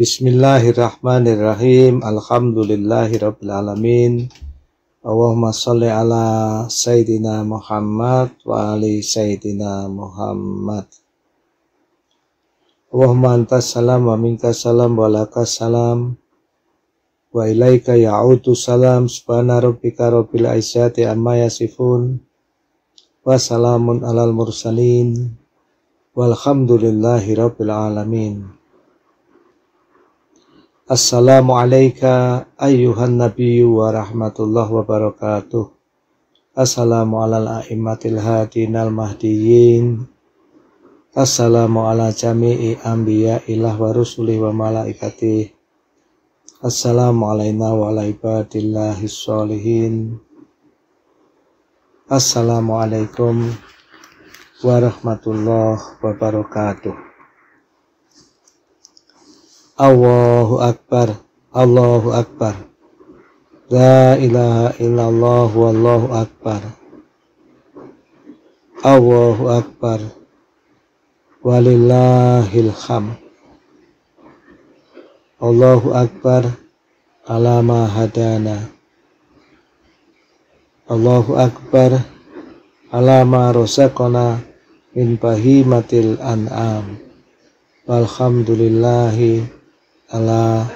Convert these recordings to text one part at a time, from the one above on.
Bismillahirrahmanirrahim. Alhamdulillahirrabbilalamin. Allahumma salli ala Sayyidina Muhammad wa ali Sayyidina Muhammad. Allahumma anta salam wa minka salam wa laka salam wa ilaika ya'udu salam subhana rabbika rabbil aisyati amma yasifun wa salamun alal mursalin walhamdulillahi rabbil alamin. Assalamualaikum ayuhan Nabi wa rahmatullah wa barakatuh. Assalamu ala a'immatil hadinal mahdiyin. Assalamu ala jami'i anbiya ilah wa rusulih wa malaikatih. Assalamu alaina wa ala ibadillahi sholihin. Assalamualaikum warahmatullahi wabarakatuh. Allahu Akbar Allahu Akbar La ilaha illallah wallahu akbar Allahu akbar Walillahil ham Allahu akbar alama hadana Allahu akbar alama rosakona min bahimatil an'am walhamdulillahi Allah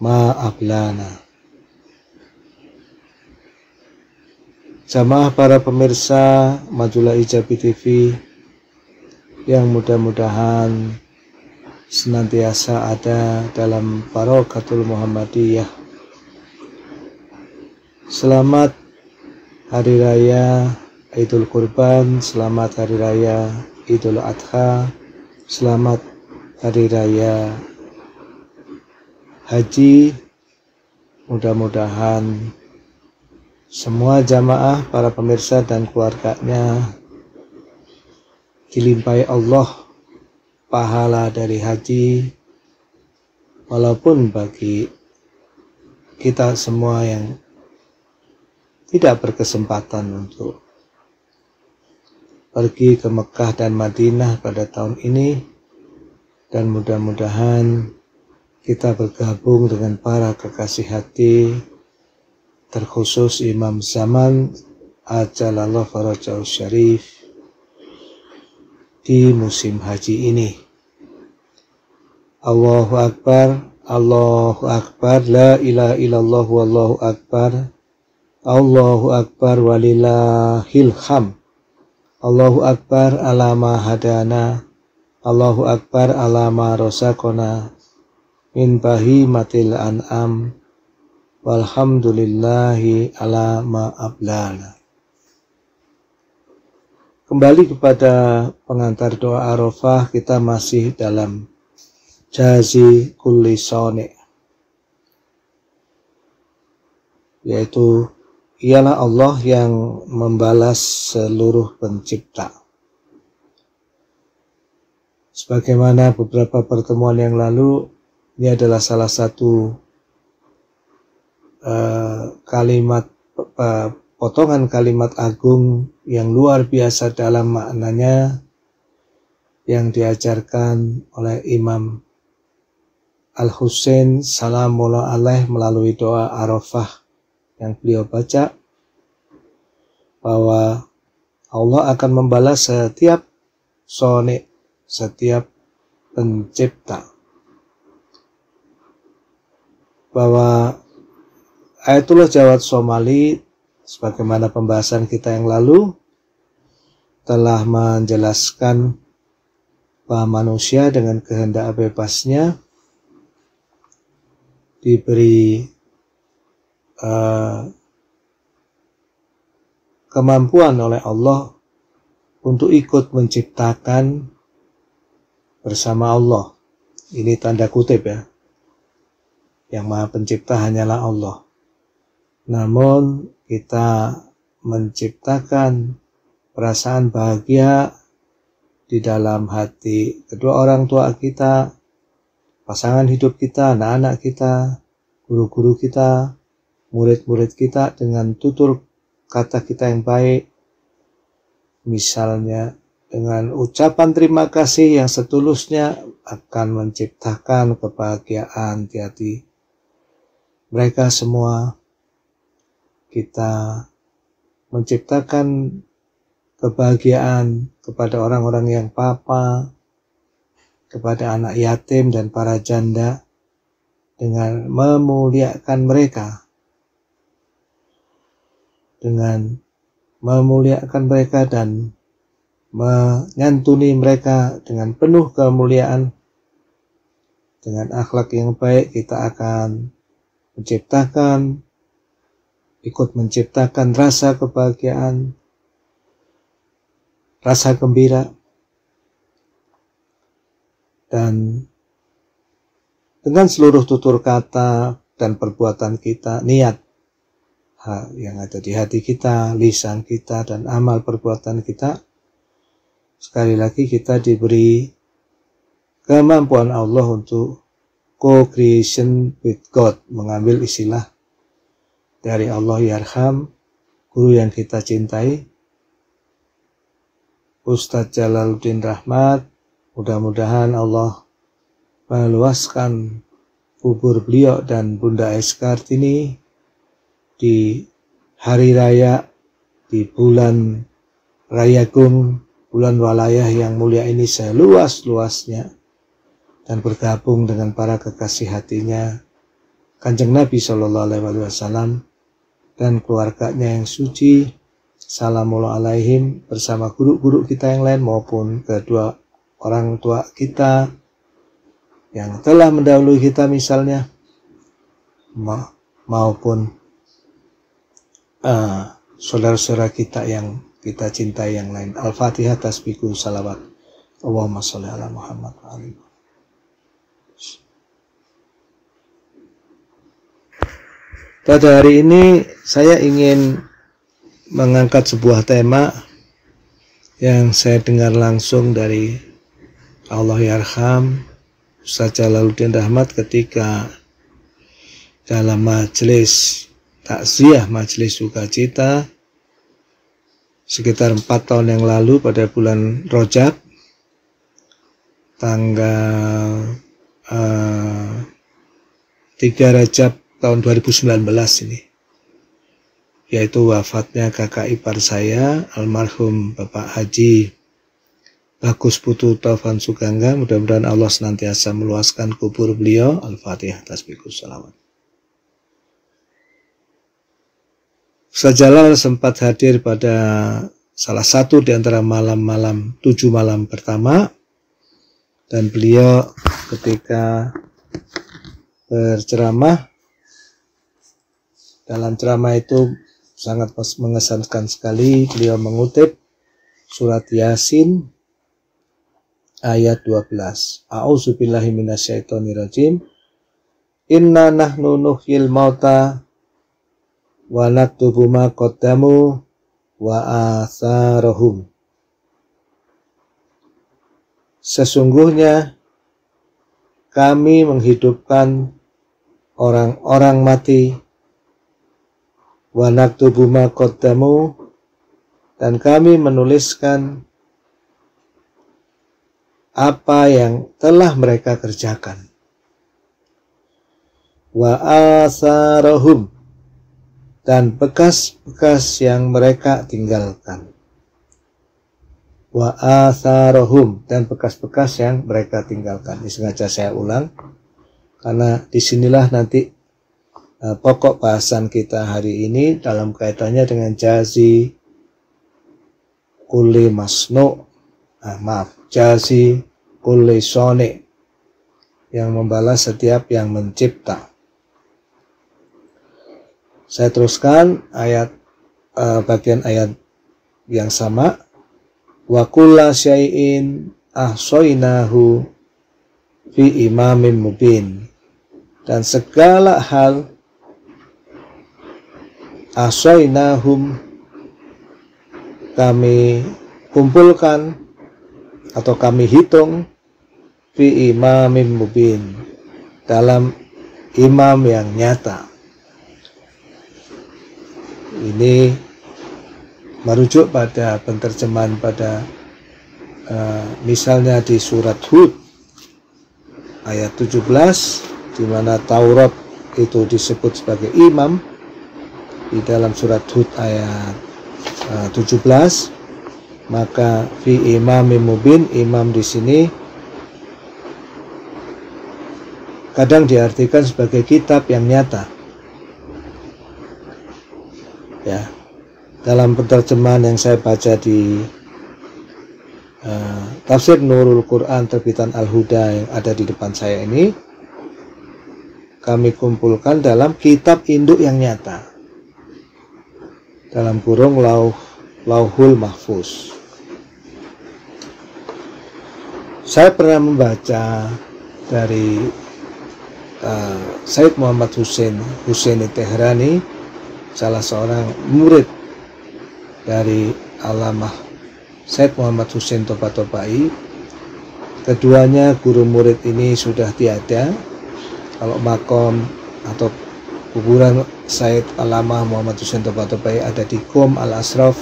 ما Jamaah para pemirsa Majulah Ijabi TV yang mudah-mudahan senantiasa ada dalam Barokatul Muhammadiyah. Selamat Hari Raya Idul Kurban, selamat Hari Raya Idul Adha, selamat Hari Raya haji mudah-mudahan semua jamaah para pemirsa dan keluarganya dilimpahi Allah pahala dari haji walaupun bagi kita semua yang tidak berkesempatan untuk pergi ke Mekah dan Madinah pada tahun ini dan mudah-mudahan kita bergabung dengan para kekasih hati, terkhusus Imam Zaman Ajalallah Farajal Syarif di musim haji ini. Allahu Akbar, Allahu Akbar, La ilaha illallah wallahu Akbar, Allahu Akbar walillahil ham. Allahu Akbar alama hadana, Allahu Akbar alama rosakona, min matil an'am walhamdulillahi ala ma'ablana. Kembali kepada pengantar doa Arafah, kita masih dalam jazi kulli sone. Yaitu, ialah Allah yang membalas seluruh pencipta. Sebagaimana beberapa pertemuan yang lalu, ini adalah salah satu uh, kalimat uh, potongan kalimat agung yang luar biasa dalam maknanya yang diajarkan oleh Imam Al Husain Salamullah Alaih melalui doa Arafah yang beliau baca bahwa Allah akan membalas setiap sonik, setiap pencipta bahwa Ayatullah eh, Jawad Somali sebagaimana pembahasan kita yang lalu telah menjelaskan bahwa manusia dengan kehendak bebasnya diberi uh, kemampuan oleh Allah untuk ikut menciptakan bersama Allah. Ini tanda kutip ya. Yang Maha Pencipta hanyalah Allah. Namun kita menciptakan perasaan bahagia di dalam hati kedua orang tua kita, pasangan hidup kita, anak-anak kita, guru-guru kita, murid-murid kita dengan tutur kata kita yang baik. Misalnya dengan ucapan terima kasih yang setulusnya akan menciptakan kebahagiaan di hati mereka semua kita menciptakan kebahagiaan kepada orang-orang yang papa, kepada anak yatim dan para janda dengan memuliakan mereka dengan memuliakan mereka dan menyantuni mereka dengan penuh kemuliaan dengan akhlak yang baik kita akan menciptakan ikut menciptakan rasa kebahagiaan, rasa gembira, dan dengan seluruh tutur kata dan perbuatan kita, niat yang ada di hati kita, lisan kita, dan amal perbuatan kita, sekali lagi kita diberi kemampuan Allah untuk co-creation with God, mengambil istilah dari Allah Yarham, guru yang kita cintai, Ustadz Jalaluddin Rahmat, mudah-mudahan Allah meluaskan kubur beliau dan Bunda Eskart ini di hari raya di bulan Rayagung, bulan walayah yang mulia ini seluas-luasnya dan bergabung dengan para kekasih hatinya, Kanjeng Nabi Shallallahu Alaihi Wasallam dan keluarganya yang suci, Salamullah alaihim bersama guru-guru kita yang lain maupun kedua orang tua kita yang telah mendahului kita misalnya ma maupun saudara eh, saudara-saudara kita yang kita cintai yang lain. Al-Fatihah tasbihku salawat. Allahumma sholli ala Muhammad wa Pada hari ini saya ingin mengangkat sebuah tema yang saya dengar langsung dari Allah Yarham Ustaz Jalaluddin Rahmat ketika dalam majelis takziah majelis sukacita sekitar empat tahun yang lalu pada bulan Rojab tanggal uh, eh, 3 Rajab tahun 2019 ini yaitu wafatnya kakak ipar saya almarhum Bapak Haji Bagus Putu Taufan Sugangga mudah-mudahan Allah senantiasa meluaskan kubur beliau Al-Fatihah Tasbikus salawat Ustaz jalan sempat hadir pada salah satu di antara malam-malam tujuh malam pertama dan beliau ketika berceramah dalam ceramah itu sangat mengesankan sekali beliau mengutip surat Yasin ayat 12. A'udzubillahi minasyaitonirrajim. Inna nahnu nuhyil mauta wa naktubu ma qaddamu wa atharahum. Sesungguhnya kami menghidupkan orang-orang mati Wanak tubuh makotamu, dan kami menuliskan apa yang telah mereka kerjakan wa asarohum dan bekas-bekas yang mereka tinggalkan wa asarohum dan bekas-bekas yang mereka tinggalkan. Ini sengaja saya ulang karena disinilah nanti Eh, pokok bahasan kita hari ini dalam kaitannya dengan jazi kule masnu ah, maaf jazi kule sone yang membalas setiap yang mencipta saya teruskan ayat uh, bagian ayat yang sama wa kulla syai'in ahsoinahu fi imamin mubin dan segala hal aswainahum kami kumpulkan atau kami hitung fi imamim mubin dalam imam yang nyata ini merujuk pada penterjemahan pada uh, misalnya di surat Hud ayat 17 di mana Taurat itu disebut sebagai imam di dalam surat Hud ayat eh, uh, 17 maka fi imam mubin imam di sini kadang diartikan sebagai kitab yang nyata ya dalam penerjemahan yang saya baca di uh, tafsir Nurul Quran terbitan Al-Huda yang ada di depan saya ini kami kumpulkan dalam kitab induk yang nyata dalam kurung lauh, lauhul mahfuz. Saya pernah membaca dari uh, Said Muhammad Hussein Husaini Tehrani, salah seorang murid dari alamah Said Muhammad Hussein Toba Keduanya guru murid ini sudah tiada. Kalau makom atau kuburan Said Alama Muhammad Hussein Topatopai ada di Kom Al Asraf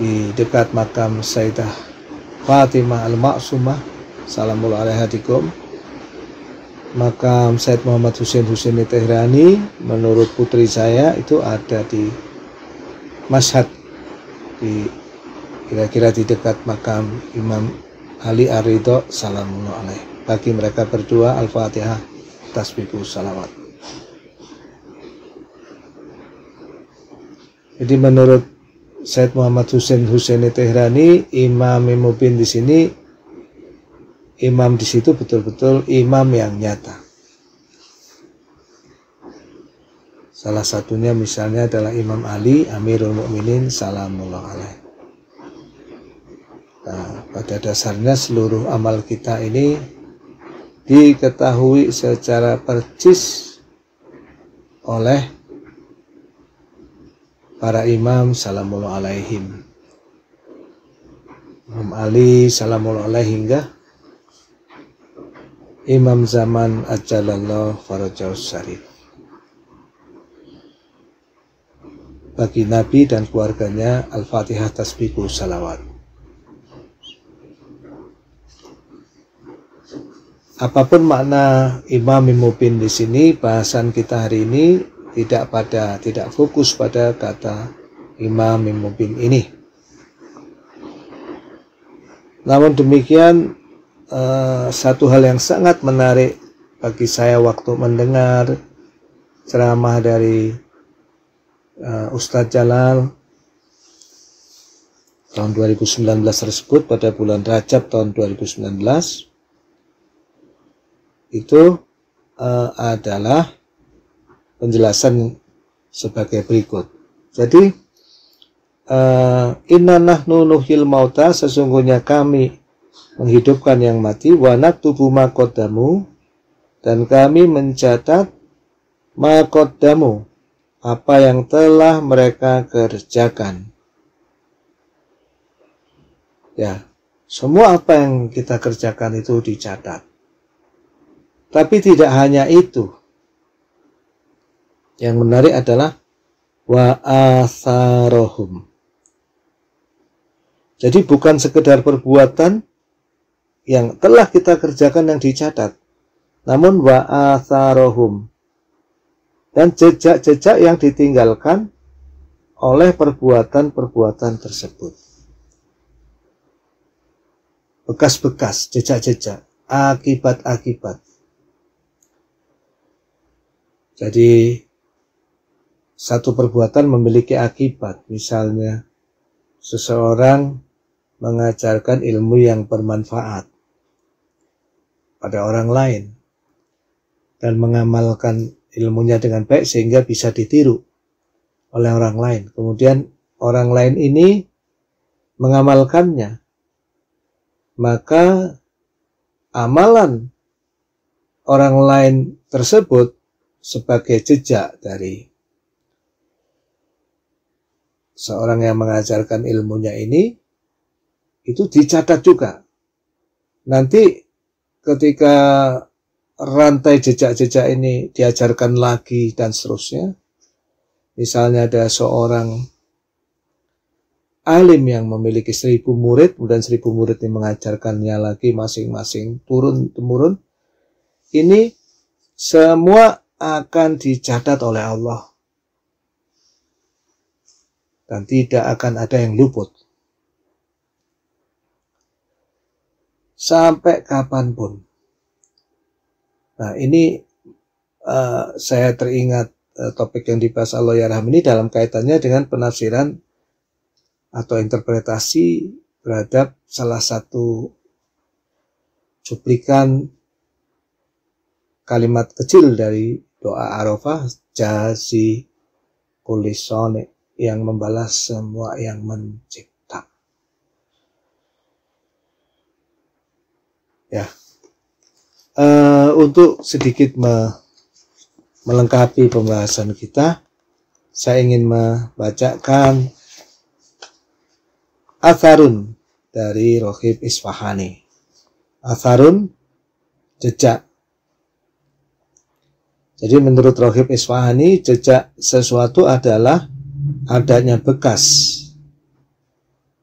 di dekat makam Sayyidah Fatimah Al Maksumah Salamul Alaiha di Qom makam Said Muhammad Hussein Husaini Tehrani menurut putri saya itu ada di Mashhad di kira-kira di dekat makam Imam Ali Arido Salamullah Alaihi bagi mereka berdua Al-Fatihah Tasbihku salawat Jadi menurut Said Muhammad Husain Husaini Tehrani, Imam Mubin di sini, imam di situ betul-betul imam yang nyata. Salah satunya misalnya adalah Imam Ali Amirul Mukminin Salamullah Alaih. Nah, pada dasarnya seluruh amal kita ini diketahui secara percis oleh para imam salamullah alaihim Imam Ali salamullah alaihi hingga Imam zaman ajalallah farajaus syarif bagi Nabi dan keluarganya Al-Fatihah tasbihku salawat apapun makna imam mimupin di sini bahasan kita hari ini tidak pada tidak fokus pada kata imam mimubin ini. Namun demikian eh, satu hal yang sangat menarik bagi saya waktu mendengar ceramah dari eh, Ustadz Jalal tahun 2019 tersebut pada bulan Rajab tahun 2019 itu eh, adalah penjelasan sebagai berikut. Jadi uh, inna nahnu nuhil mauta sesungguhnya kami menghidupkan yang mati wanat tubuh makodamu dan kami mencatat makodamu apa yang telah mereka kerjakan. Ya, semua apa yang kita kerjakan itu dicatat. Tapi tidak hanya itu. Yang menarik adalah wa asarohum. Jadi bukan sekedar perbuatan yang telah kita kerjakan yang dicatat, namun wa asarohum dan jejak-jejak yang ditinggalkan oleh perbuatan-perbuatan tersebut. Bekas-bekas, jejak-jejak, akibat-akibat. Jadi satu perbuatan memiliki akibat. Misalnya, seseorang mengajarkan ilmu yang bermanfaat pada orang lain dan mengamalkan ilmunya dengan baik sehingga bisa ditiru oleh orang lain. Kemudian orang lain ini mengamalkannya, maka amalan orang lain tersebut sebagai jejak dari seorang yang mengajarkan ilmunya ini itu dicatat juga. Nanti ketika rantai jejak-jejak ini diajarkan lagi dan seterusnya, misalnya ada seorang alim yang memiliki seribu murid, kemudian seribu murid ini mengajarkannya lagi masing-masing turun-temurun, ini semua akan dicatat oleh Allah dan tidak akan ada yang luput. Sampai kapanpun. Nah ini uh, saya teringat uh, topik yang dibahas Allah Yarham ini dalam kaitannya dengan penafsiran atau interpretasi terhadap salah satu cuplikan kalimat kecil dari doa Arafah jazi kulisone yang membalas semua yang mencipta. Ya, uh, untuk sedikit me melengkapi pembahasan kita, saya ingin membacakan Atharun dari Rohib Isfahani. Atharun, jejak. Jadi menurut Rohib iswahani jejak sesuatu adalah adanya bekas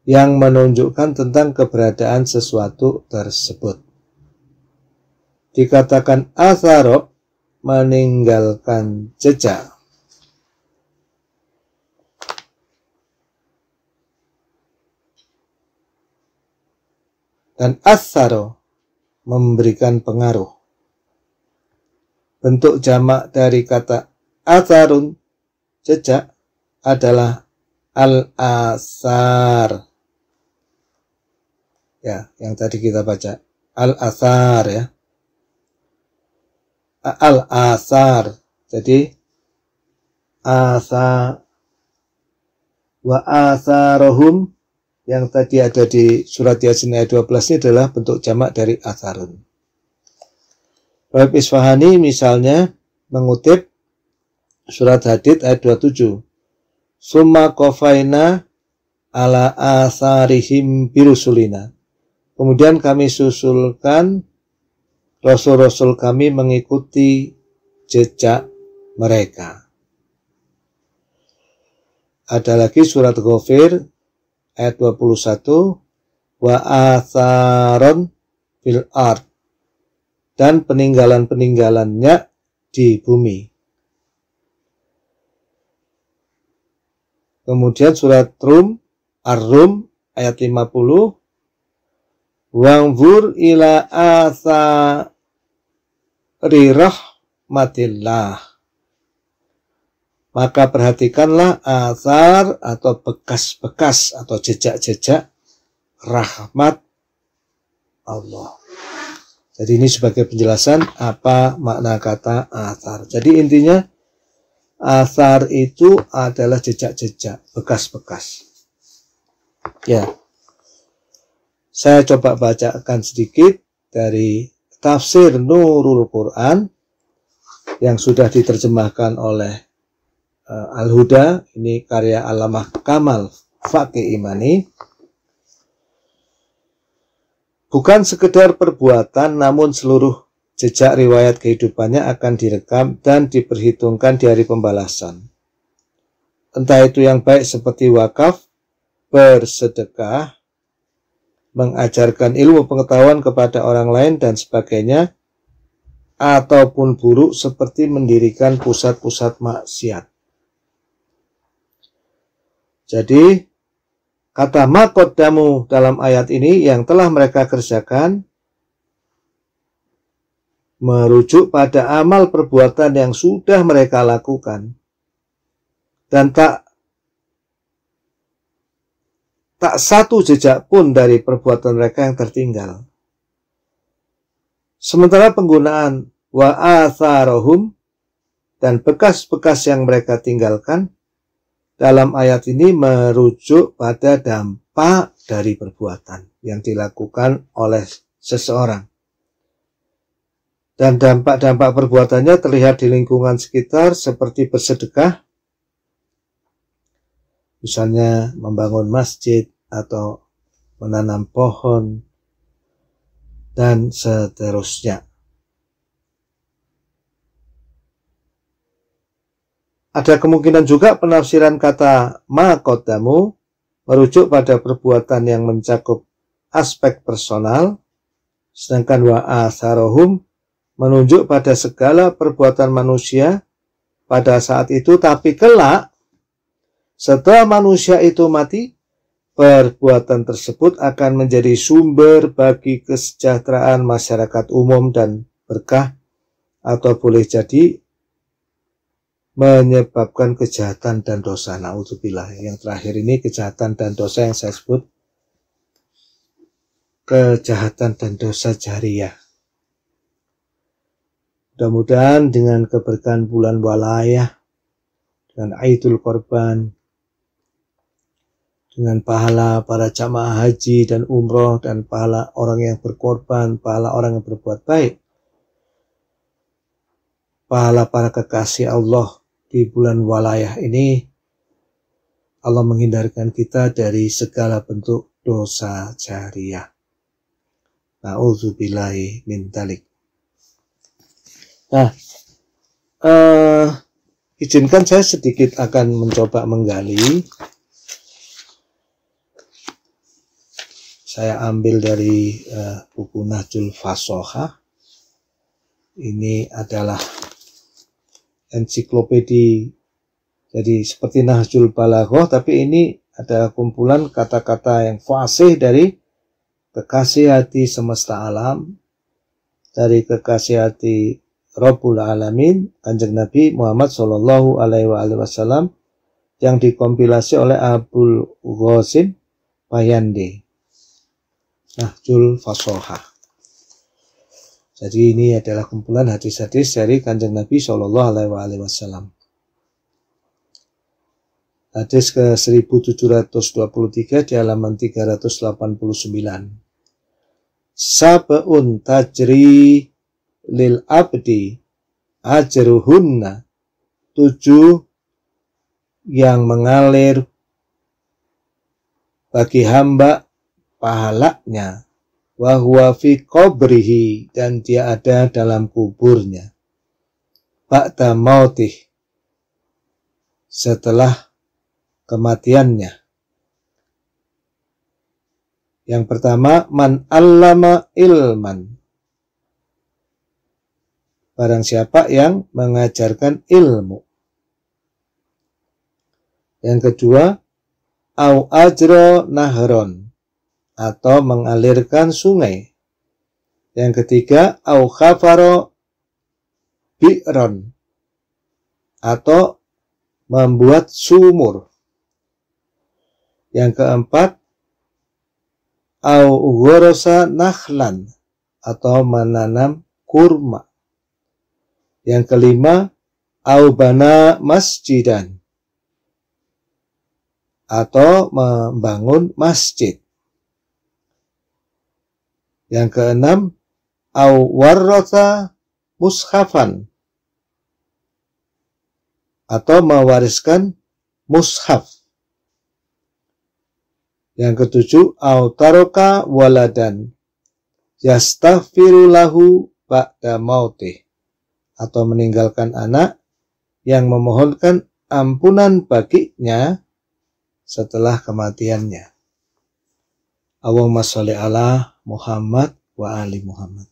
yang menunjukkan tentang keberadaan sesuatu tersebut. Dikatakan atharok meninggalkan jejak. Dan atharo memberikan pengaruh. Bentuk jamak dari kata asarun jejak adalah al-asar. Ya, yang tadi kita baca. Al-asar ya. Al-asar. Jadi asa wa asarohum yang tadi ada di surat Yasin ayat 12 ini adalah bentuk jamak dari asarun. Rabi Isfahani misalnya mengutip surat hadid ayat 27. Summa kofaina ala asarihim birusulina. Kemudian kami susulkan rasul-rasul kami mengikuti jejak mereka. Ada lagi surat Ghafir ayat 21 wa atharon fil Art dan peninggalan-peninggalannya di bumi. Kemudian surat Rum, Ar-Rum ayat 50. Wangfur ila asa matillah. Maka perhatikanlah asar atau bekas-bekas atau jejak-jejak rahmat Allah. Jadi ini sebagai penjelasan apa makna kata asar. Jadi intinya Athar itu adalah jejak-jejak, bekas-bekas. Ya. Saya coba bacakan sedikit dari tafsir Nurul Quran yang sudah diterjemahkan oleh uh, Al-Huda, ini karya Alamah Kamal Fakih Imani. Bukan sekedar perbuatan namun seluruh Jejak riwayat kehidupannya akan direkam dan diperhitungkan di hari pembalasan. Entah itu yang baik seperti wakaf, bersedekah, mengajarkan ilmu pengetahuan kepada orang lain dan sebagainya, ataupun buruk seperti mendirikan pusat-pusat maksiat. Jadi, kata makodamu dalam ayat ini yang telah mereka kerjakan merujuk pada amal perbuatan yang sudah mereka lakukan dan tak tak satu jejak pun dari perbuatan mereka yang tertinggal. Sementara penggunaan wa wa'atharohum dan bekas-bekas yang mereka tinggalkan dalam ayat ini merujuk pada dampak dari perbuatan yang dilakukan oleh seseorang dan dampak-dampak perbuatannya terlihat di lingkungan sekitar seperti bersedekah, misalnya membangun masjid atau menanam pohon, dan seterusnya. Ada kemungkinan juga penafsiran kata makotamu merujuk pada perbuatan yang mencakup aspek personal, sedangkan wa asarohum menunjuk pada segala perbuatan manusia pada saat itu, tapi kelak setelah manusia itu mati, perbuatan tersebut akan menjadi sumber bagi kesejahteraan masyarakat umum dan berkah, atau boleh jadi menyebabkan kejahatan dan dosa. Nah, Naudzubillah. Yang terakhir ini kejahatan dan dosa yang saya sebut kejahatan dan dosa jariah. Mudah-mudahan dengan keberkahan bulan walayah, dengan Aidul Korban, dengan pahala para jamaah haji dan umroh dan pahala orang yang berkorban, pahala orang yang berbuat baik. Pahala para kekasih Allah di bulan walayah ini, Allah menghindarkan kita dari segala bentuk dosa jariah. Na'udzubillahi min Nah, uh, izinkan saya sedikit akan mencoba menggali. Saya ambil dari uh, buku Najul Fasoha. Ini adalah ensiklopedi. Jadi seperti Nahjul balaghoh tapi ini adalah kumpulan kata-kata yang fasih dari kekasih hati semesta alam, dari kekasih hati Rabbul Alamin Kanjeng Nabi Muhammad Shallallahu Alaihi Wasallam yang dikompilasi oleh Abdul Ghazim Payande Nahjul Fasoha jadi ini adalah kumpulan hadis-hadis dari Kanjeng Nabi Shallallahu Alaihi Wasallam Hadis ke 1723 di halaman 389. Sabun tajri lil abdi ajruhunna tujuh yang mengalir bagi hamba pahalanya wahwa fi qabrihi dan dia ada dalam kuburnya ba'da mautih setelah kematiannya yang pertama man allama ilman barang siapa yang mengajarkan ilmu. Yang kedua, au ajro nahron atau mengalirkan sungai. Yang ketiga, au khafaro bi'ron atau membuat sumur. Yang keempat, au ugorosa nahlan atau menanam kurma. Yang kelima, aubana masjidan atau membangun masjid. Yang keenam, au warrota mushafan atau mewariskan mushaf. Yang ketujuh, au taroka waladan yastafirulahu ba'da mautih atau meninggalkan anak yang memohonkan ampunan baginya setelah kematiannya. Allahumma sholli ala Muhammad wa ali Muhammad.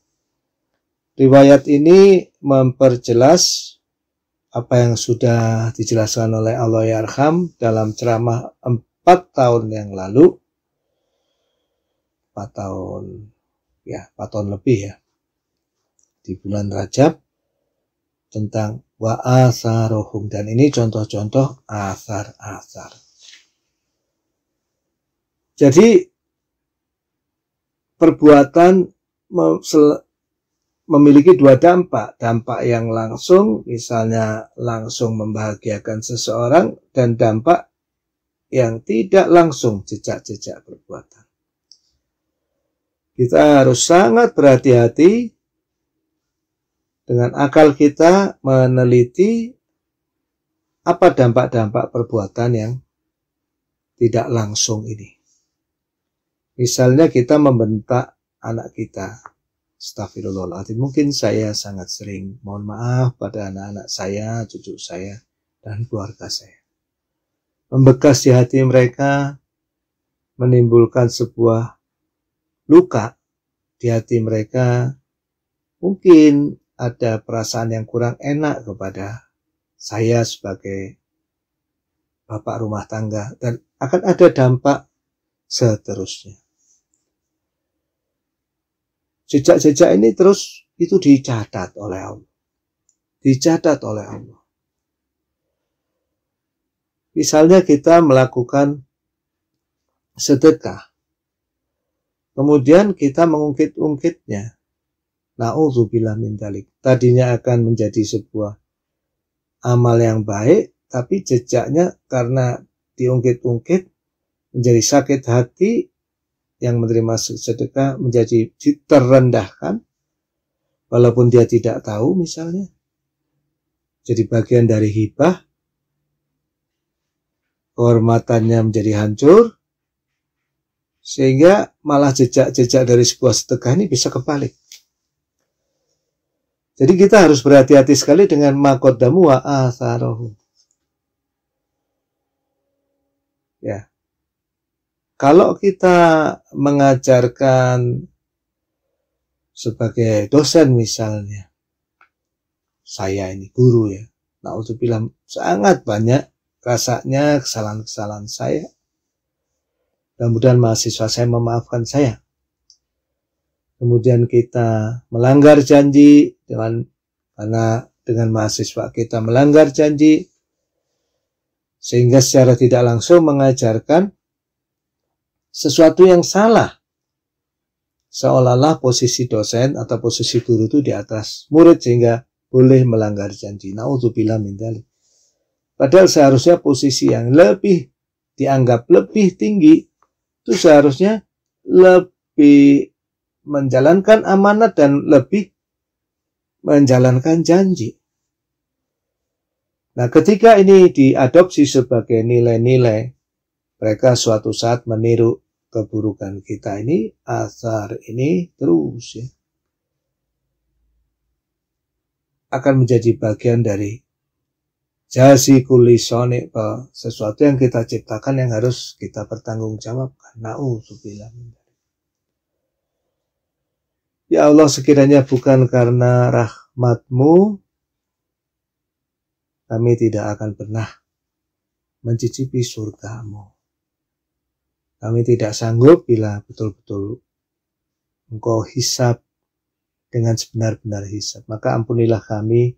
Riwayat ini memperjelas apa yang sudah dijelaskan oleh Allah Yarham ya dalam ceramah 4 tahun yang lalu. 4 tahun, ya 4 tahun lebih ya. Di bulan Rajab tentang wa asarohum dan ini contoh-contoh asar-asar. Jadi perbuatan memiliki dua dampak. Dampak yang langsung, misalnya langsung membahagiakan seseorang, dan dampak yang tidak langsung jejak-jejak perbuatan. Kita harus sangat berhati-hati dengan akal kita meneliti apa dampak-dampak perbuatan yang tidak langsung ini. Misalnya kita membentak anak kita. Astagfirullahaladzim. Mungkin saya sangat sering mohon maaf pada anak-anak saya, cucu saya, dan keluarga saya. Membekas di hati mereka, menimbulkan sebuah luka di hati mereka. Mungkin ada perasaan yang kurang enak kepada saya sebagai bapak rumah tangga dan akan ada dampak seterusnya. Jejak-jejak ini terus itu dicatat oleh Allah. Dicatat oleh Allah. Misalnya kita melakukan sedekah. Kemudian kita mengungkit-ungkitnya. Na'udzubillah min dalik. Tadinya akan menjadi sebuah amal yang baik, tapi jejaknya karena diungkit-ungkit menjadi sakit hati yang menerima sedekah menjadi diterendahkan, walaupun dia tidak tahu misalnya jadi bagian dari hibah kehormatannya menjadi hancur sehingga malah jejak-jejak dari sebuah sedekah ini bisa kebalik jadi kita harus berhati-hati sekali dengan makodamu wa atharohum. Ya. Kalau kita mengajarkan sebagai dosen misalnya, saya ini guru ya, nah untuk bilang sangat banyak rasanya kesalahan-kesalahan saya. Mudah-mudahan mahasiswa saya memaafkan saya kemudian kita melanggar janji dengan karena dengan mahasiswa kita melanggar janji sehingga secara tidak langsung mengajarkan sesuatu yang salah seolah-olah posisi dosen atau posisi guru itu di atas murid sehingga boleh melanggar janji. Nauzubillah min dzalik. Padahal seharusnya posisi yang lebih dianggap lebih tinggi itu seharusnya lebih menjalankan amanat dan lebih menjalankan janji. Nah, ketika ini diadopsi sebagai nilai-nilai, mereka suatu saat meniru keburukan kita ini, asar ini terus ya. Akan menjadi bagian dari jasi kulisone, sesuatu yang kita ciptakan yang harus kita pertanggungjawabkan. Na'udzubillah. Ya Allah sekiranya bukan karena rahmatmu, kami tidak akan pernah mencicipi surgamu. Kami tidak sanggup bila betul-betul engkau hisap dengan sebenar-benar hisap. Maka ampunilah kami,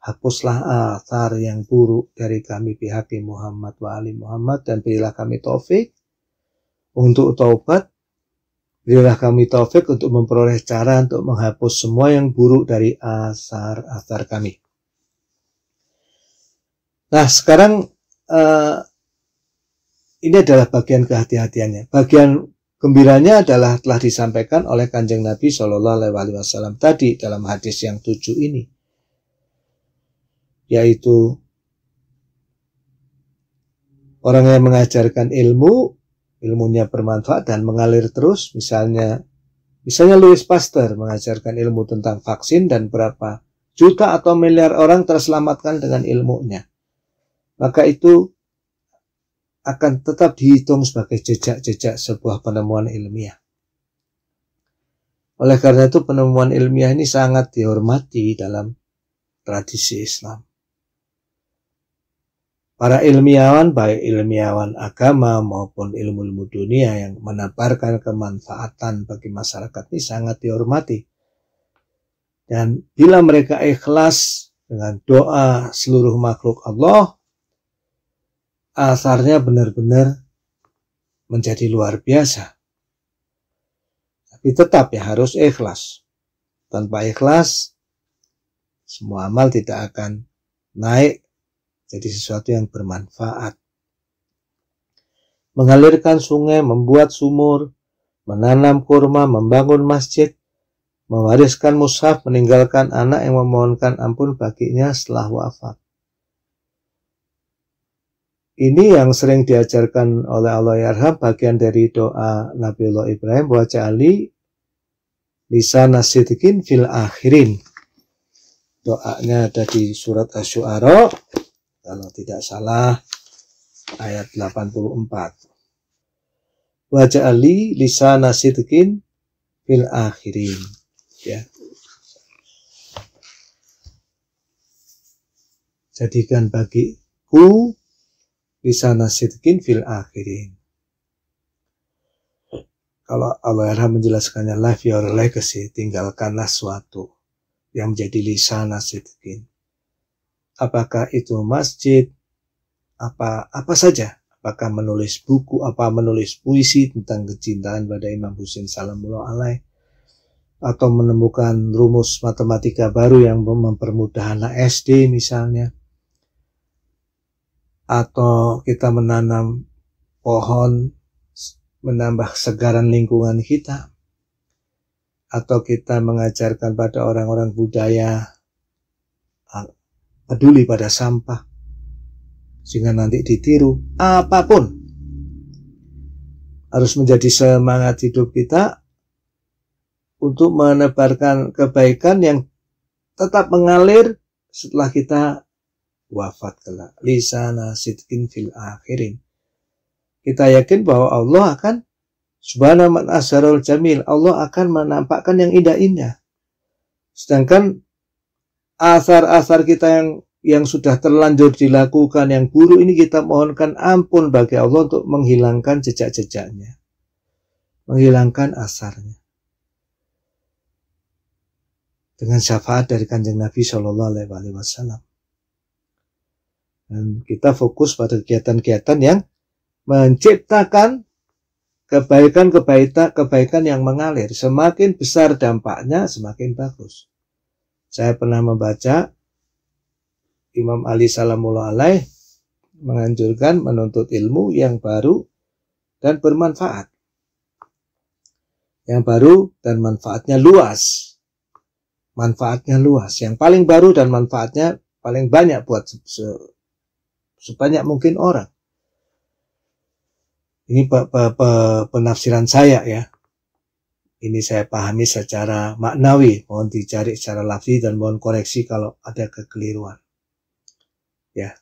hapuslah athar yang buruk dari kami pihak Muhammad wa Ali Muhammad dan berilah kami taufik untuk taubat Berilah kami taufik untuk memperoleh cara untuk menghapus semua yang buruk dari asar-asar kami. Nah, sekarang uh, ini adalah bagian kehati-hatiannya. Bagian gembiranya adalah telah disampaikan oleh Kanjeng Nabi Shallallahu Alaihi Wasallam tadi dalam hadis yang tujuh ini, yaitu orang yang mengajarkan ilmu ilmunya bermanfaat dan mengalir terus, misalnya misalnya Louis Pasteur mengajarkan ilmu tentang vaksin dan berapa juta atau miliar orang terselamatkan dengan ilmunya. Maka itu akan tetap dihitung sebagai jejak-jejak sebuah penemuan ilmiah. Oleh karena itu penemuan ilmiah ini sangat dihormati dalam tradisi Islam. Para ilmiawan, baik ilmiawan agama maupun ilmu-ilmu dunia yang menaparkan kemanfaatan bagi masyarakat ini sangat dihormati. Dan bila mereka ikhlas dengan doa seluruh makhluk Allah, asarnya benar-benar menjadi luar biasa. Tapi tetap ya harus ikhlas. Tanpa ikhlas, semua amal tidak akan naik jadi sesuatu yang bermanfaat. Mengalirkan sungai, membuat sumur, menanam kurma, membangun masjid, mewariskan mushaf, meninggalkan anak yang memohonkan ampun baginya setelah wafat. Ini yang sering diajarkan oleh Allah Yarham ya bagian dari doa Nabi Nabiullah Ibrahim bahwa ja'ali lisan nasidikin fil akhirin. Doanya ada di surat asy kalau tidak salah ayat 84 wajah ali lisa Nasidkin fil akhirin ya jadikan bagiku lisa Nasidkin fil akhirin kalau Allah menjelaskannya life your legacy tinggalkanlah suatu yang menjadi lisan Nasidkin apakah itu masjid, apa apa saja, apakah menulis buku, apa menulis puisi tentang kecintaan pada Imam Husin Salamullah Alaih, atau menemukan rumus matematika baru yang mempermudah anak SD misalnya, atau kita menanam pohon menambah segaran lingkungan kita, atau kita mengajarkan pada orang-orang budaya peduli pada sampah sehingga nanti ditiru apapun harus menjadi semangat hidup kita untuk menebarkan kebaikan yang tetap mengalir setelah kita wafat kelak lisana sidkin fil akhirin kita yakin bahwa Allah akan subhanahu wa ta'ala jamil Allah akan menampakkan yang indah-indah sedangkan asar-asar kita yang yang sudah terlanjur dilakukan yang buruk ini kita mohonkan ampun bagi Allah untuk menghilangkan jejak-jejaknya. Menghilangkan asarnya. Dengan syafaat dari kanjeng Nabi Shallallahu Alaihi Wasallam. Dan kita fokus pada kegiatan-kegiatan yang menciptakan kebaikan-kebaikan kebaikan yang mengalir. Semakin besar dampaknya, semakin bagus. Saya pernah membaca Imam Ali Salamullah Alaih menganjurkan menuntut ilmu yang baru dan bermanfaat. Yang baru dan manfaatnya luas. Manfaatnya luas. Yang paling baru dan manfaatnya paling banyak buat se sebanyak mungkin orang. Ini pe pe pe penafsiran saya ya ini saya pahami secara maknawi, mohon dicari secara lafzi dan mohon koreksi kalau ada kekeliruan. Ya.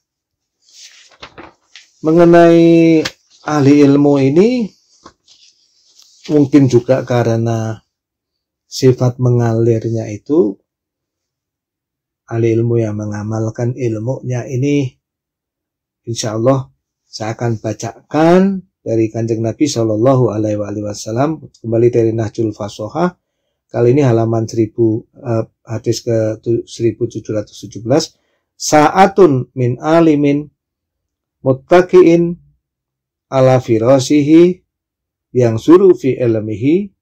Mengenai ahli ilmu ini mungkin juga karena sifat mengalirnya itu ahli ilmu yang mengamalkan ilmunya ini insya Allah saya akan bacakan dari Kanjeng Nabi Shallallahu Alaihi Wasallam kembali dari Nahjul Fasoha kali ini halaman 1000 uh, eh, hadis ke 1717 saatun min alimin muttaqiin ala firasihi yang suruh fi ilmihi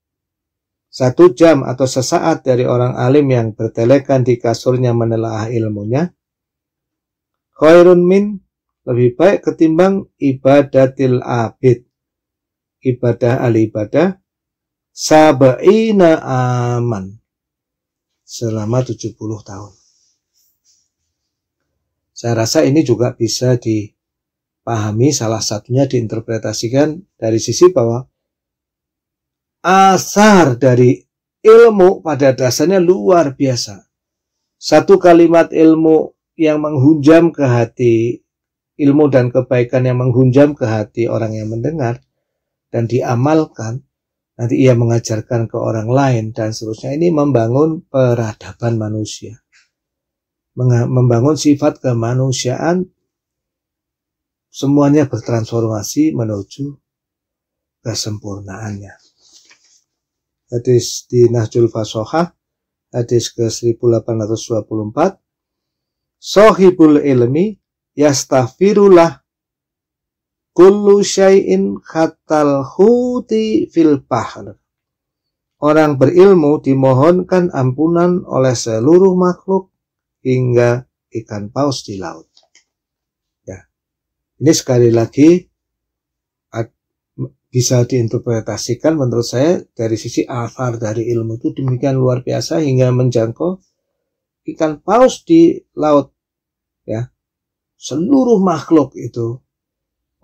satu jam atau sesaat dari orang alim yang bertelekan di kasurnya menelaah ilmunya khairun min lebih baik ketimbang ibadatil abid ibadah al ibadah sabaina aman selama 70 tahun. Saya rasa ini juga bisa dipahami salah satunya diinterpretasikan dari sisi bahwa asar dari ilmu pada dasarnya luar biasa. Satu kalimat ilmu yang menghunjam ke hati ilmu dan kebaikan yang menghunjam ke hati orang yang mendengar dan diamalkan, nanti ia mengajarkan ke orang lain dan seterusnya. Ini membangun peradaban manusia. Membangun sifat kemanusiaan semuanya bertransformasi menuju kesempurnaannya. Hadis di Nahjul Fasohah, hadis ke 1824, Sohibul ilmi Yastafirullah, kullu syai'in khatal huti fil bahr. Orang berilmu dimohonkan ampunan oleh seluruh makhluk hingga ikan paus di laut. Ya. Ini sekali lagi bisa diinterpretasikan menurut saya dari sisi afar dari ilmu itu demikian luar biasa hingga menjangkau ikan paus di laut seluruh makhluk itu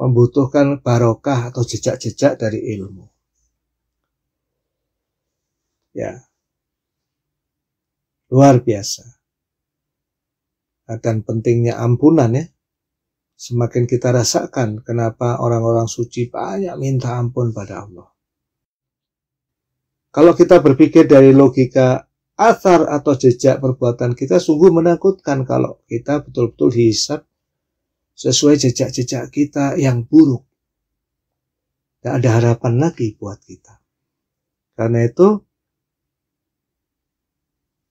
membutuhkan barokah atau jejak-jejak dari ilmu. Ya. Luar biasa. dan pentingnya ampunan ya. Semakin kita rasakan kenapa orang-orang suci banyak minta ampun pada Allah. Kalau kita berpikir dari logika asar atau jejak perbuatan kita sungguh menakutkan kalau kita betul-betul hisap sesuai jejak-jejak kita yang buruk. Tidak ada harapan lagi buat kita. Karena itu,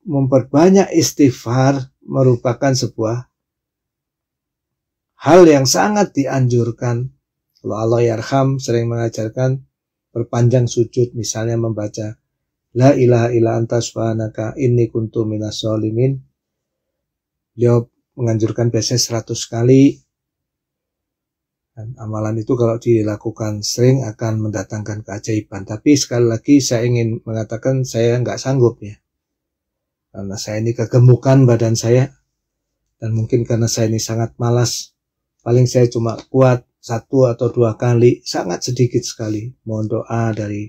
memperbanyak istighfar merupakan sebuah hal yang sangat dianjurkan. Kalau Allah Yarham sering mengajarkan perpanjang sujud, misalnya membaca La ilaha illa anta subhanaka inni kuntu minas Beliau menganjurkan biasanya 100 kali dan amalan itu kalau dilakukan sering akan mendatangkan keajaiban. Tapi sekali lagi saya ingin mengatakan saya nggak sanggup ya. Karena saya ini kegemukan badan saya. Dan mungkin karena saya ini sangat malas. Paling saya cuma kuat satu atau dua kali. Sangat sedikit sekali. Mohon doa dari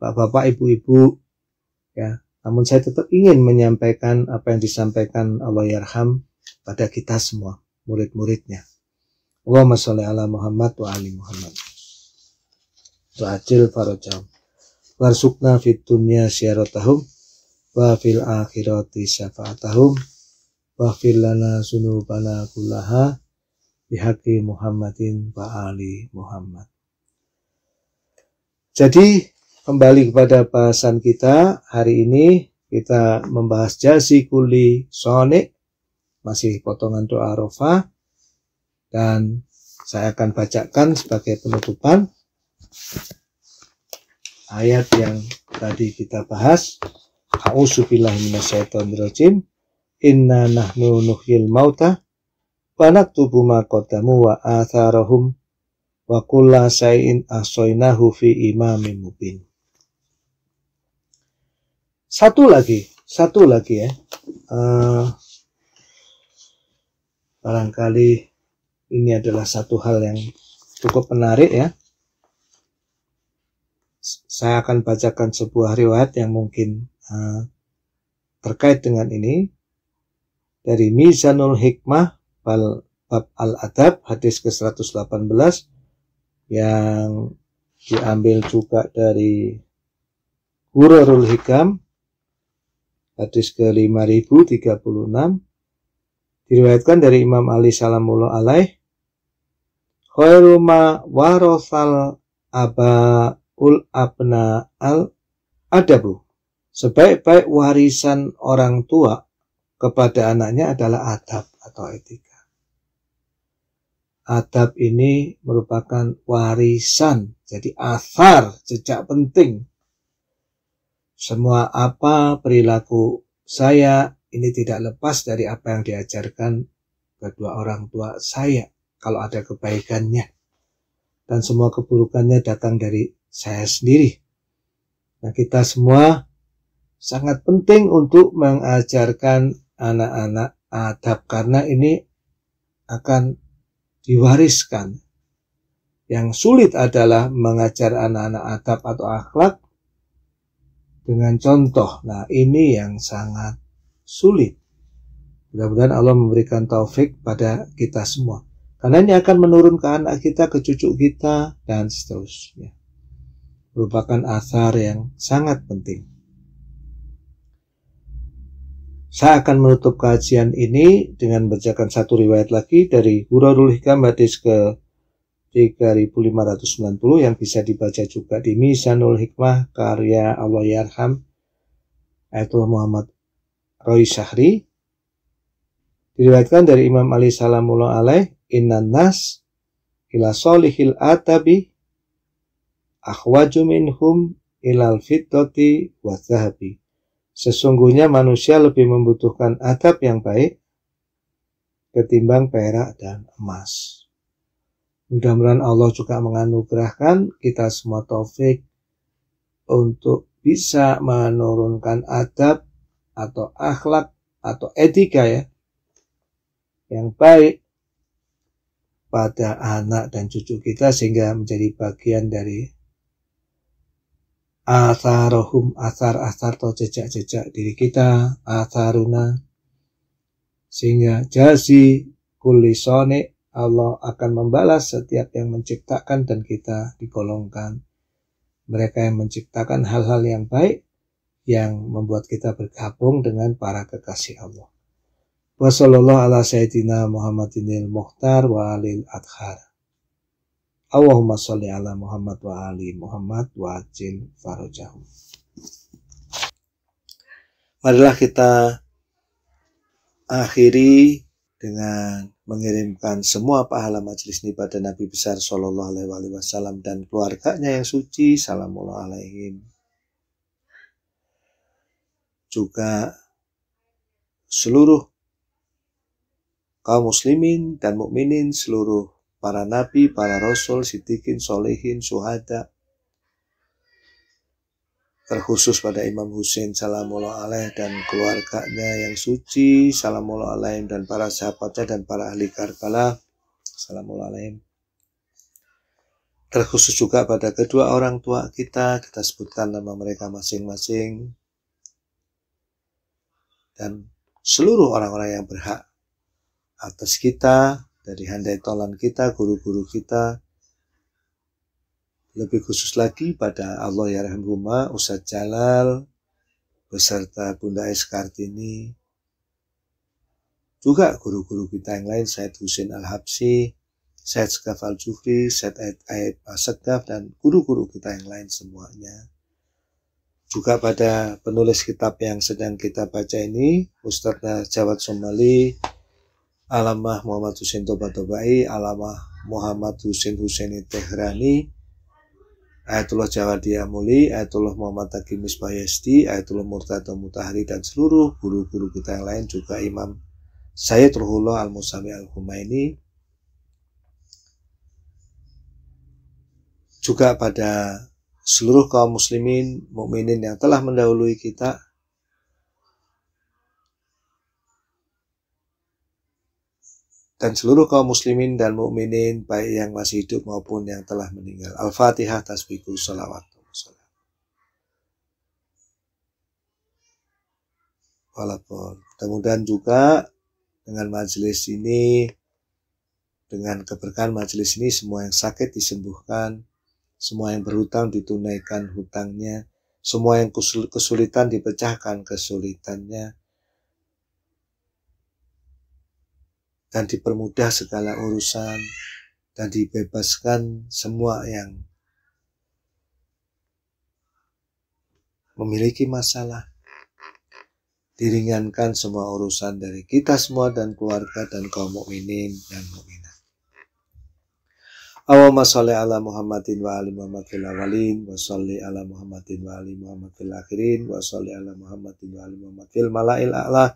bapak-bapak, ibu-ibu. Ya, namun saya tetap ingin menyampaikan apa yang disampaikan Allah Yarham pada kita semua, murid-muridnya. Allahumma sholli ala Muhammad wa ali Muhammad. Wa'ajil farajam. Warsukna fid dunya syaratahum wa fil akhirati syafaatahum wa fil lana sunubana kullaha bihaqi Muhammadin wa ali Muhammad. Jadi kembali kepada bahasan kita hari ini kita membahas jazi kuli sonik masih potongan doa rofa dan saya akan bacakan sebagai penutupan ayat yang tadi kita bahas. A'udzubillahi minasyaitonirrajim. Inna nahnu nuhyil mauta wa naktubu ma qaddamu wa atharahum wa kulla shay'in ahsaynahu fi imamin mubin. Satu lagi, satu lagi ya. Uh, barangkali ini adalah satu hal yang cukup menarik ya. Saya akan bacakan sebuah riwayat yang mungkin uh, terkait dengan ini dari Mizanul Hikmah bal bab al-adab hadis ke-118 yang diambil juga dari Hurarul Hikam hadis ke-5036 diriwayatkan dari Imam Ali Salamullah alaih khairuma warosal aba ul abna al adabu. Sebaik-baik warisan orang tua kepada anaknya adalah adab atau etika. Adab ini merupakan warisan, jadi asar, jejak penting. Semua apa perilaku saya ini tidak lepas dari apa yang diajarkan kedua orang tua saya kalau ada kebaikannya. Dan semua keburukannya datang dari saya sendiri. Nah, kita semua sangat penting untuk mengajarkan anak-anak adab karena ini akan diwariskan. Yang sulit adalah mengajar anak-anak adab atau akhlak dengan contoh. Nah, ini yang sangat sulit. Mudah-mudahan Allah memberikan taufik pada kita semua. Karena ini akan menurun ke anak kita, ke cucu kita, dan seterusnya. Merupakan asar yang sangat penting. Saya akan menutup kajian ini dengan membacakan satu riwayat lagi dari Hurarul Hikam hadis ke 3590 yang bisa dibaca juga di Misanul Hikmah karya Allah Yarham Ayatullah Muhammad Roy Syahri diriwayatkan dari Imam Ali Salamullah Alaih innan nas ila solihil atabi akhwaju minhum ilal fitoti wa Sesungguhnya manusia lebih membutuhkan adab yang baik ketimbang perak dan emas. Mudah-mudahan Allah juga menganugerahkan kita semua taufik untuk bisa menurunkan adab atau akhlak atau etika ya yang baik pada anak dan cucu kita sehingga menjadi bagian dari atharohum athar-athar atau jejak-jejak diri kita atharuna sehingga jazi kulisonik Allah akan membalas setiap yang menciptakan dan kita digolongkan mereka yang menciptakan hal-hal yang baik yang membuat kita bergabung dengan para kekasih Allah. Wa sallallahu ala sayyidina Muhammadinil Mukhtar wa alil adhar. Allahumma salli ala Muhammad wa ali Muhammad wa ajil farojahu. Marilah kita akhiri dengan mengirimkan semua pahala majelis ini pada Nabi besar Shallallahu Alaihi Wasallam dan keluarganya yang suci Salamullah alaihim juga seluruh kaum muslimin dan mukminin seluruh para nabi, para rasul, Sitikin, solehin, suhada, terkhusus pada Imam Hussein salamullah alaih dan keluarganya yang suci salamullah alaih dan para sahabatnya dan para ahli Karbala salamullah alaih terkhusus juga pada kedua orang tua kita kita sebutkan nama mereka masing-masing dan seluruh orang-orang yang berhak atas kita, dari handai tolan kita, guru-guru kita. Lebih khusus lagi pada Allah ya Rahimahumma, Ustadz Jalal, beserta Bunda Es Kartini, juga guru-guru kita yang lain, Said Husin Al-Habsi, Said Sekaf Al-Jufri, Said Aib Asegaf, dan guru-guru kita yang lain semuanya juga pada penulis kitab yang sedang kita baca ini, Ustadz Jawad Somali, alamah Muhammad Hussein Toba Tobai alamah Muhammad Hussein Husaini Tehrani Ayatullah Jawa Diamuli, Ayatullah Muhammad Hakim Misbayesti, Ayatullah Murtado Mutahari dan seluruh guru-guru kita yang lain juga Imam Sayyid Ruhullah Al-Musami Al-Humaini juga pada seluruh kaum muslimin, mukminin yang telah mendahului kita dan seluruh kaum muslimin dan mukminin baik yang masih hidup maupun yang telah meninggal. Al-Fatihah tasbihku salawat. Walaupun mudah-mudahan juga dengan majelis ini dengan keberkahan majelis ini semua yang sakit disembuhkan, semua yang berhutang ditunaikan hutangnya, semua yang kesulitan dipecahkan kesulitannya, dan dipermudah segala urusan dan dibebaskan semua yang memiliki masalah diringankan semua urusan dari kita semua dan keluarga dan kaum mukminin dan mukminat. Allahumma sholli ala Muhammadin wa ali Muhammad fil awalin wa sholli ala Muhammadin wa ali Muhammad fil akhirin wa sholli ala Muhammadin wa ali Muhammad fil mala'il a'la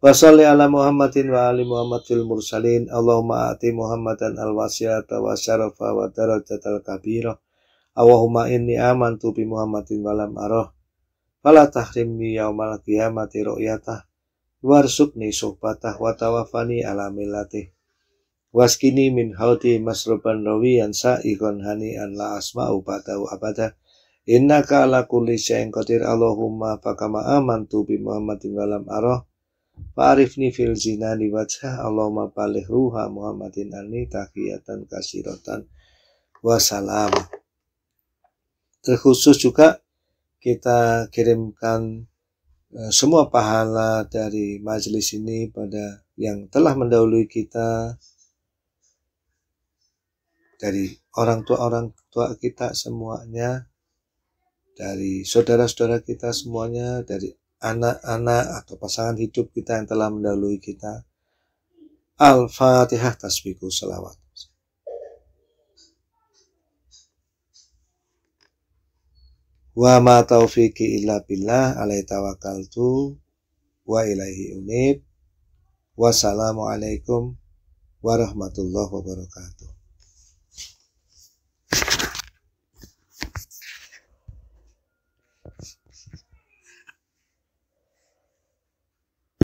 Wasalli ala Muhammadin wa ali Muhammad fil mursalin. Allahumma ati Muhammadan al-wasiyata wa syarafa wa darajat al kabira Allahumma inni amantu bi Muhammadin walam aroh. Fala tahrimni yaumal qiyamati ru'yatah. Warsukni suhbatah wa tawafani ala millatih. Waskini min hauti masruban rawiyan sa'ikon an la asma'u badahu abadah. Innaka ala kulli syai'in qadir Allahumma fakama amantu bi Muhammadin walam aroh. Fa'arifni fil zina di wajah Allahumma balih ruha Muhammadin alni tahiyatan kasirotan wassalam. Terkhusus juga kita kirimkan e, semua pahala dari majelis ini pada yang telah mendahului kita dari orang tua orang tua kita semuanya dari saudara-saudara kita semuanya dari anak-anak atau pasangan hidup kita yang telah mendahului kita. Al-Fatihah tasbiku salawat. Wa ma taufiqi illa billah alaih tawakkaltu wa ilaihi unib. Wassalamualaikum warahmatullahi wabarakatuh.